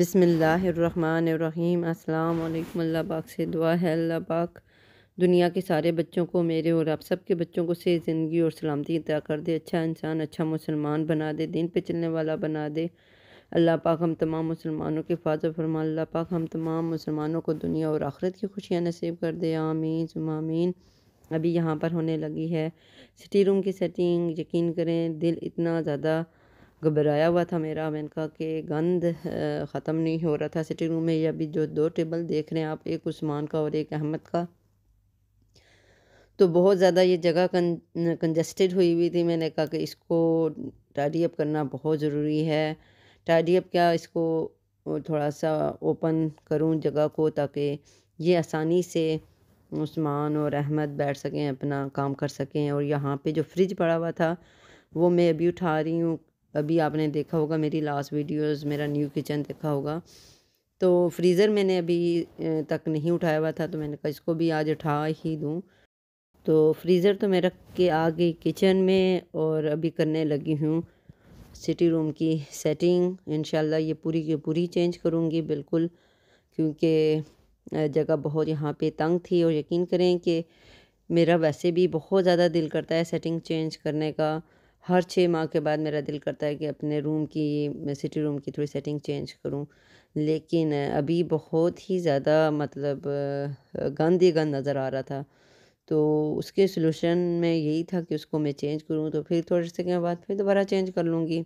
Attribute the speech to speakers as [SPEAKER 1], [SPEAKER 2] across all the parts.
[SPEAKER 1] बिसमीम् अल्लाम अल्लाह पाक से दुआ है अल्लाह पाक दुनिया के सारे बच्चों को मेरे और आप सब के बच्चों को से ज़िंदगी और सलामती अदा कर दे अच्छा इंसान अच्छा मुसलमान बना दे दिन पे चलने वाला बना दे अल्लाह पाक हम तमाम मुसलमानों के हिफाजत फरमा अल्लाह पाक हम तमाम मुसलमानों को दुनिया और आखरत की खुशियाँ नसीब कर दे आमीन जुमामीन अभी यहाँ पर होने लगी है सिटी रूम की सेटिंग यकीन करें दिल इतना ज़्यादा घबराया हुआ था मेरा मैंने कहा कि गंद ख़त्म नहीं हो रहा था सिटिंग रूम में ये अभी जो दो टेबल देख रहे हैं आप एक उस्मान का और एक अहमद का तो बहुत ज़्यादा ये जगह कं, कंजस्टेड हुई हुई थी मैंने कहा कि इसको टाडी अप करना बहुत ज़रूरी है टाडी अप क्या इसको थोड़ा सा ओपन करूँ जगह को ताकि ये आसानी से उस्मान और अहमद बैठ सकें अपना काम कर सकें और यहाँ पे जो फ्रिज पड़ा हुआ था वो मैं अभी उठा रही हूँ अभी आपने देखा होगा मेरी लास्ट वीडियोस मेरा न्यू किचन देखा होगा तो फ्रीज़र मैंने अभी तक नहीं उठाया हुआ था तो मैंने कहा इसको भी आज उठा ही दूँ तो फ्रीज़र तो मैं रख के आ गई किचन में और अभी करने लगी हूँ सिटी रूम की सेटिंग इन ये पूरी की पूरी चेंज करूँगी बिल्कुल क्योंकि जगह बहुत यहाँ पे तंग थी और यकीन करें कि मेरा वैसे भी बहुत ज़्यादा दिल करता है सेटिंग चेंज करने का हर छः माह के बाद मेरा दिल करता है कि अपने रूम की मैं सिटी रूम की थोड़ी सेटिंग चेंज करूं लेकिन अभी बहुत ही ज़्यादा मतलब गंद ही गंद नज़र आ रहा था तो उसके सोल्यूशन में यही था कि उसको मैं चेंज करूं तो फिर थोड़े से के बाद फिर दोबारा चेंज कर लूँगी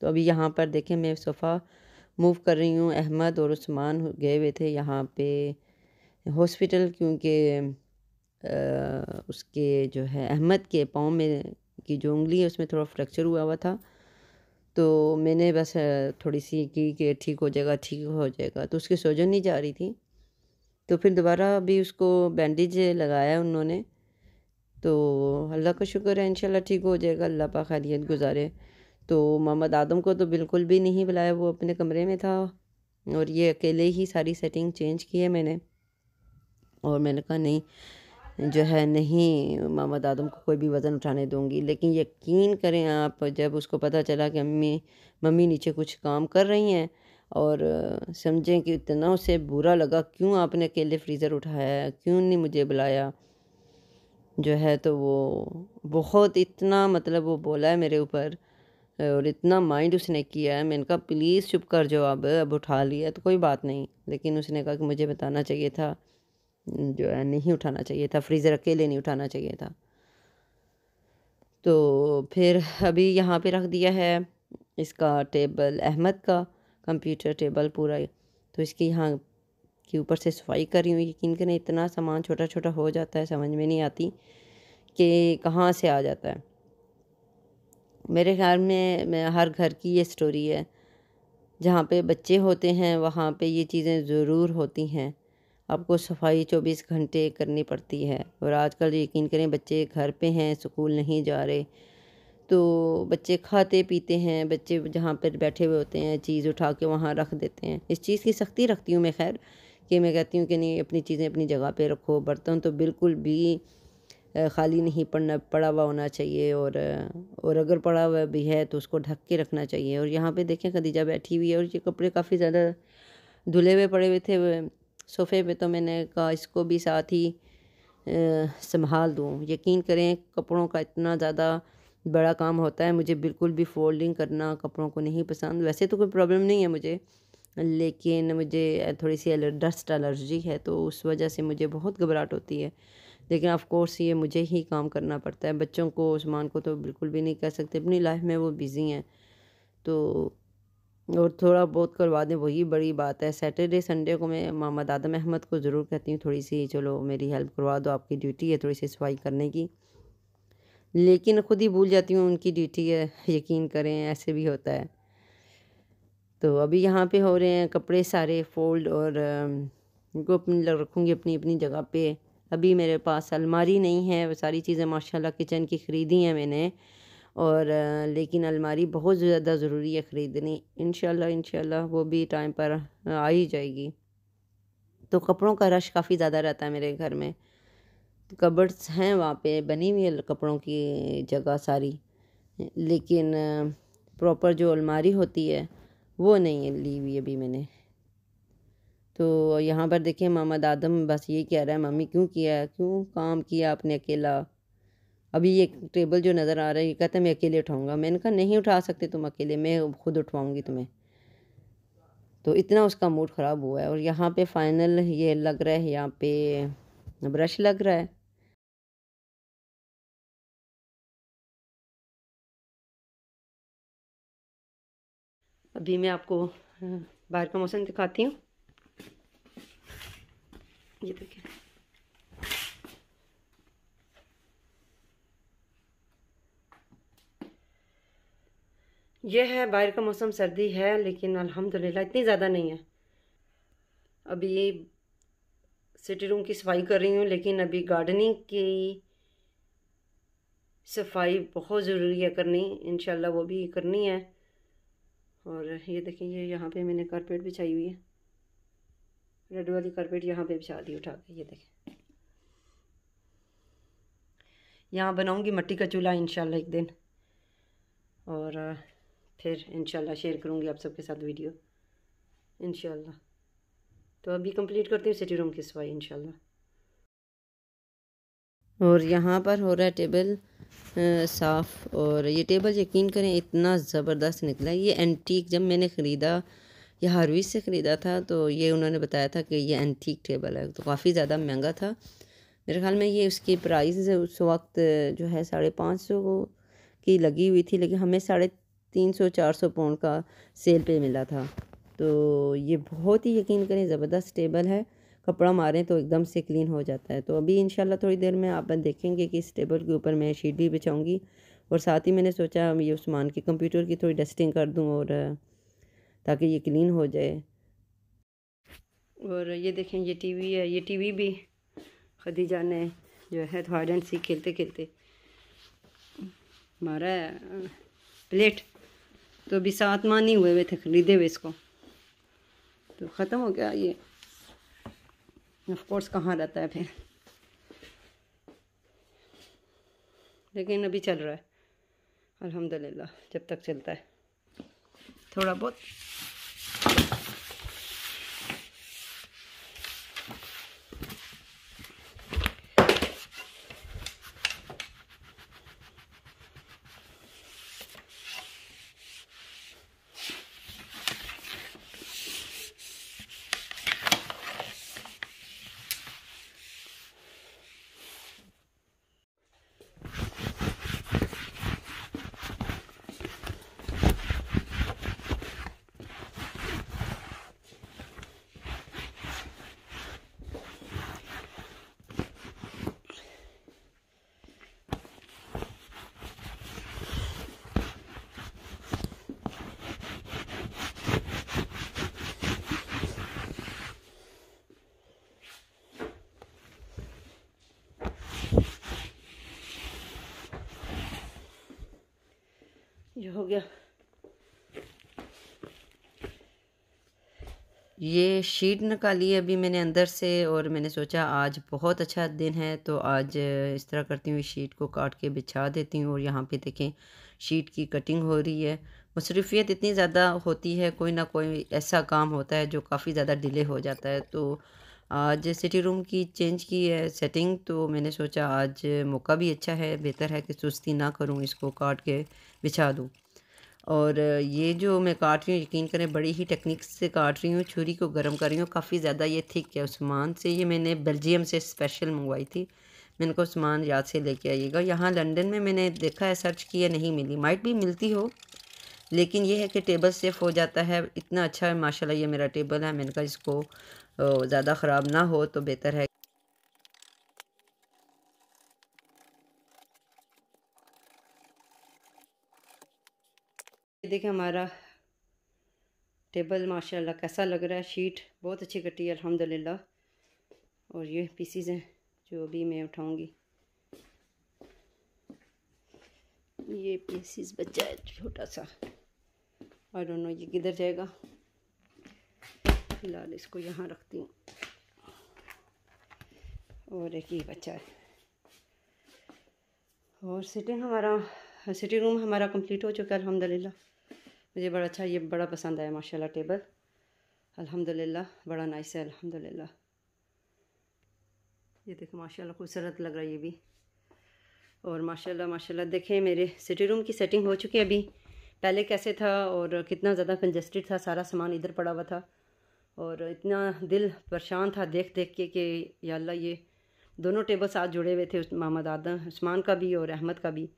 [SPEAKER 1] तो अभी यहाँ पर देखें मैं सोफ़ा मूव कर रही हूँ अहमद और उस्मान गए हुए थे यहाँ पे हॉस्पिटल क्योंकि उसके जो है अहमद के पाँव में की जो उंगली है उसमें थोड़ा फ्रैक्चर हुआ हुआ था तो मैंने बस थोड़ी सी की कि ठीक हो जाएगा ठीक हो जाएगा तो उसकी सोजन नहीं जा रही थी तो फिर दोबारा अभी उसको बैंडेज लगाया उन्होंने तो अल्लाह का शुक्र है इनशाला ठीक हो जाएगा अल्लाह पा खैरियत गुजारे तो मोहम्मद आदम को तो बिल्कुल भी नहीं बुलाया वो अपने कमरे में था और ये अकेले ही सारी सेटिंग चेंज की है मैंने और मैंने कहा नहीं जो है नहीं मामा आदम को कोई भी वज़न उठाने दूंगी लेकिन यकीन करें आप जब उसको पता चला कि अम्मी मम्मी नीचे कुछ काम कर रही हैं और समझें कि इतना उसे बुरा लगा क्यों आपने अकेले फ्रीज़र उठाया क्यों नहीं मुझे बुलाया जो है तो वो बहुत इतना मतलब वो बोला है मेरे ऊपर और इतना माइंड उसने किया है मैंने कहा प्लीज़ चुप कर जो अब अब उठा लिया तो कोई बात नहीं लेकिन उसने कहा कि मुझे बताना चाहिए था जो है नहीं उठाना चाहिए था फ्रीज़र अकेले नहीं उठाना चाहिए था तो फिर अभी यहाँ पे रख दिया है इसका टेबल अहमद का कंप्यूटर टेबल पूरा तो इसके यहाँ के ऊपर से सफाई कर रही हूँ यकीन करें इतना सामान छोटा छोटा हो जाता है समझ में नहीं आती कि कहाँ से आ जाता है मेरे ख्याल में हर घर की ये स्टोरी है जहाँ पे बच्चे होते हैं वहाँ पे ये चीज़ें ज़रूर होती हैं आपको सफाई चौबीस घंटे करनी पड़ती है और आजकल यकीन करें बच्चे घर पे हैं स्कूल नहीं जा रहे तो बच्चे खाते पीते हैं बच्चे जहाँ पर बैठे हुए होते हैं चीज़ उठा के वहाँ रख देते हैं इस चीज़ की सख्ती रखती हूँ मैं खैर कि मैं कहती हूँ कि नहीं अपनी चीज़ें अपनी जगह पर रखो बर्तन तो बिल्कुल भी खाली नहीं पड़ना पड़ा हुआ होना चाहिए और और अगर पड़ा हुआ भी है तो उसको ढक के रखना चाहिए और यहाँ पे देखें खदीजा बैठी हुई है और ये कपड़े काफ़ी ज़्यादा धुले हुए पड़े हुए थे सोफ़े पे तो मैंने कहा इसको भी साथ ही संभाल दूँ यकीन करें कपड़ों का इतना ज़्यादा बड़ा काम होता है मुझे बिल्कुल भी फोल्डिंग करना कपड़ों को नहीं पसंद वैसे तो कोई प्रॉब्लम नहीं है मुझे लेकिन मुझे थोड़ी सी डस्ट एलर्जी है तो उस वजह से मुझे बहुत घबराहट होती है लेकिन ऑफ़ कोर्स ये मुझे ही काम करना पड़ता है बच्चों को उस्मान को तो बिल्कुल भी नहीं कह सकते अपनी लाइफ में वो बिज़ी हैं तो और थोड़ा बहुत करवा दें वही बड़ी बात है सैटरडे संडे को मैं मामा दादा अहमद को ज़रूर कहती हूँ थोड़ी सी चलो मेरी हेल्प करवा दो आपकी ड्यूटी है थोड़ी सी सफाई करने की लेकिन ख़ुद ही भूल जाती हूँ उनकी ड्यूटी है यकीन करें ऐसे भी होता है तो अभी यहाँ पे हो रहे हैं कपड़े सारे फोल्ड और उनको अपनी रखूँगी अपनी अपनी जगह पे अभी मेरे पास अलमारी नहीं है वो सारी चीज़ें माशाल्लाह किचन की ख़रीदी हैं मैंने और लेकिन अलमारी बहुत ज़्यादा ज़रूरी है ख़रीदनी इन शाला वो भी टाइम पर आ ही जाएगी तो कपड़ों का रश काफ़ी ज़्यादा रहता है मेरे घर में तो कबर्ड्स हैं वहाँ पे बनी हुई है कपड़ों की जगह सारी लेकिन प्रॉपर जो अलमारी होती है वो नहीं है ली हुई अभी मैंने तो यहाँ पर देखिए मामा आदम बस ये कह रहा है मम्मी क्यों किया क्यों काम किया आपने अकेला अभी ये टेबल जो नज़र आ रहा है ये कहते मैं अकेले उठाऊंगा मैंने कहा नहीं उठा सकते तुम अकेले मैं खुद उठवाऊंगी तुम्हें तो इतना उसका मूड ख़राब हुआ है और यहाँ पे फाइनल ये लग रहा है यहाँ पे ब्रश लग रहा है अभी मैं आपको बाहर का मौसम दिखाती हूँ ये देखिए ये है बाहर का मौसम सर्दी है लेकिन अल्हम्दुलिल्लाह इतनी ज़्यादा नहीं है अभी सिटी रूम की सफाई कर रही हूँ लेकिन अभी गार्डनिंग की सफाई बहुत ज़रूरी है करनी इन वो भी करनी है और ये देखिए ये यहाँ पे मैंने कारपेट बिछाई हुई है रेड वाली कारपेट यहाँ पे बिछा दी उठा के ये देखें यहाँ बनाऊँगी मिट्टी का चूल्हा इन एक दिन और फिर इन शेयर करूँगी आप सबके साथ वीडियो इन तो अभी कंप्लीट करती हूँ सिटी रूम के सफाई इन और यहाँ पर हो रहा है टेबल साफ़ और ये टेबल यकीन करें इतना ज़बरदस्त निकला ये एंटीक जब मैंने ख़रीदा यह हारवीज से ख़रीदा था तो ये उन्होंने बताया था कि ये एंटीक टेबल है तो काफ़ी ज़्यादा महंगा था मेरे ख्याल में ये उसकी प्राइस उस वक्त जो है साढ़े पाँच सौ की लगी हुई थी लेकिन हमें साढ़े तीन सौ चार सौ पाउंड का सेल पे मिला था तो ये बहुत ही यकीन करें ज़बरदस्त टेबल है कपड़ा मारें तो एकदम से क्लीन हो जाता है तो अभी शाला थोड़ी देर में आप देखेंगे कि इस टेबल के ऊपर मैं शीट भी बिछाऊँगी और साथ ही मैंने सोचा ये उस्मान के कंप्यूटर की थोड़ी डस्टिंग कर दूँ और ताकि ये क्लीन हो जाए और ये देखें ये टीवी है ये टीवी भी खदीजा ने जो है थॉर्डन तो सी खेलते खेलते मारा प्लेट तो अभी सात माह नहीं हुए हुए थे खरीदे हुए इसको तो ख़त्म हो गया ये ऑफकोर्स कहाँ रहता है फिर लेकिन अभी चल रहा है अल्हम्दुलिल्लाह जब तक चलता है थोड़ा बहुत ये हो गया ये शीट निकाली है अभी मैंने अंदर से और मैंने सोचा आज बहुत अच्छा दिन है तो आज इस तरह करती हूँ शीट को काट के बिछा देती हूँ और यहाँ पे देखें शीट की कटिंग हो रही है मसरूफियत इतनी ज़्यादा होती है कोई ना कोई ऐसा काम होता है जो काफ़ी ज़्यादा डिले हो जाता है तो आज सिटी रूम की चेंज की है सेटिंग तो मैंने सोचा आज मौका भी अच्छा है बेहतर है कि सुस्ती ना करूँ इसको काट के बिछा दूँ और ये जो मैं काट रही हूँ यकीन करें बड़ी ही टेक्निक से काट रही हूँ छुरी को गर्म कर रही हूँ काफ़ी ज़्यादा ये थिक है उस्मान से ये मैंने बेल्जियम से स्पेशल मंगवाई थी मैंने को उस्मान याद से लेके आइएगा यहाँ लंदन में मैंने देखा है सर्च किया नहीं मिली माइट भी मिलती हो लेकिन यह है कि टेबल सेफ़ हो जाता है इतना अच्छा है माशाल्लाह ये मेरा टेबल है मैंने कहा इसको ज़्यादा ख़राब ना हो तो बेहतर है देखें हमारा टेबल माशाल्लाह कैसा लग रहा है शीट बहुत अच्छी कटी है अल्हम्दुलिल्लाह और ये पीसीज हैं जो अभी मैं उठाऊंगी ये पीसीज बच्चा है छोटा सा और दोनों ये किधर जाएगा फिलहाल इसको यहाँ रखती हूँ और एक ही बच्चा है और सिटिंग हमारा सिटिंग रूम हमारा कंप्लीट हो चुका है अलहमदिल्ला मुझे बड़ा अच्छा ये बड़ा पसंद आया माशाल्लाह टेबल अल्हम्दुलिल्लाह बड़ा नाइस है अल्हम्दुलिल्लाह ये देखो माशाल्लाह खूबसूरत लग रहा है ये भी और माशाल्लाह माशाल्लाह देखें मेरे सिटी रूम की सेटिंग हो चुकी है अभी पहले कैसे था और कितना ज़्यादा कंजस्टेड था सारा सामान इधर पड़ा हुआ था और इतना दिल परेशान था देख देख के कि या अल्लाह ये दोनों टेबल साथ जुड़े हुए थे मामा आदम उस्मान का भी और अहमद का भी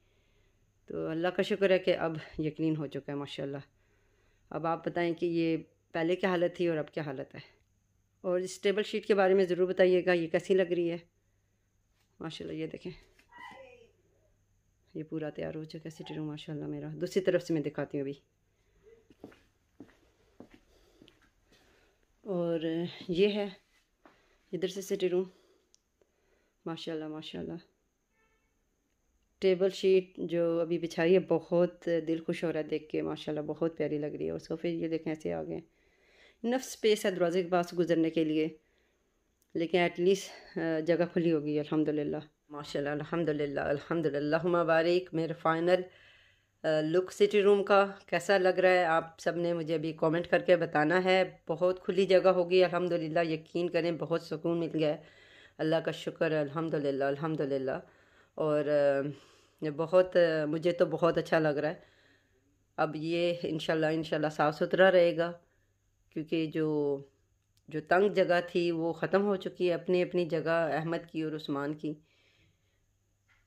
[SPEAKER 1] तो अल्लाह का शुक्र है कि अब यकीन हो चुका है माशाल्लाह अब आप बताएं कि ये पहले क्या हालत थी और अब क्या हालत है और इस टेबल शीट के बारे में ज़रूर बताइएगा ये कैसी लग रही है माशा ये देखें ये पूरा तैयार हो चुका है सिटी रूम माशाल्लाह मेरा दूसरी तरफ से मैं दिखाती हूँ अभी और ये है इधर से सिटी रूम माशाल्लाह माशाल्लाह टेबल शीट जो अभी बिछाई है बहुत दिल खुश हो रहा है देख के माशाल्लाह बहुत प्यारी लग रही है और सोफ़े ये देखें ऐसे आ गए इनफ स्पेस है दरवाज़े के पास गुजरने के लिए लेकिन एटलीस्ट जगह खुली होगी अल्हम्दुलिल्लाह माशाल्लाह अल्हम्दुलिल्लाह अल्हम्दुलिल्लाह मुबारक मेरा फाइनल लुक सिटी रूम का कैसा लग रहा है आप सब ने मुझे अभी कॉमेंट करके बताना है बहुत खुली जगह होगी अल्हम्दुलिल्लाह यकीन करें बहुत सुकून मिल गया है अल्लाह का शुक्र है अल्हम्दुलिल्लाह अल्हम्दुलिल्लाह और बहुत मुझे तो बहुत अच्छा लग रहा है अब ये इनशाला इनशाला साफ़ सुथरा रहेगा क्योंकि जो जो तंग जगह थी वो ख़त्म हो चुकी है अपनी अपनी जगह अहमद की और उस्मान की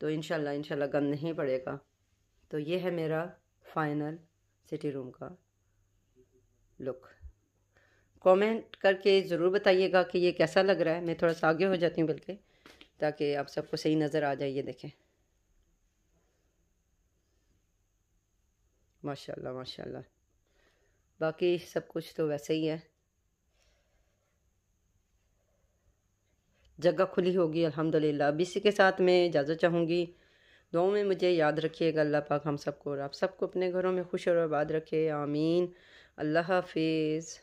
[SPEAKER 1] तो इनशाला इनशाला गंद नहीं पड़ेगा तो ये है मेरा फाइनल सिटी रूम का लुक कमेंट करके ज़रूर बताइएगा कि ये कैसा लग रहा है मैं थोड़ा सा आगे हो जाती हूँ बल्कि ताकि आप सबको सही नज़र आ जाए ये देखें माशाल्लाह माशाल्लाह बाकी सब कुछ तो वैसे ही है जगह खुली होगी अल्हम्दुलिल्लाह अब इसी के साथ मैं इजाज़त चाहूँगी दुआओं में मुझे याद रखिएगा अल्लाह पाक हम सबको और आप सबको अपने घरों में खुश और आबाद रखे आमीन अल्लाह हाफिज़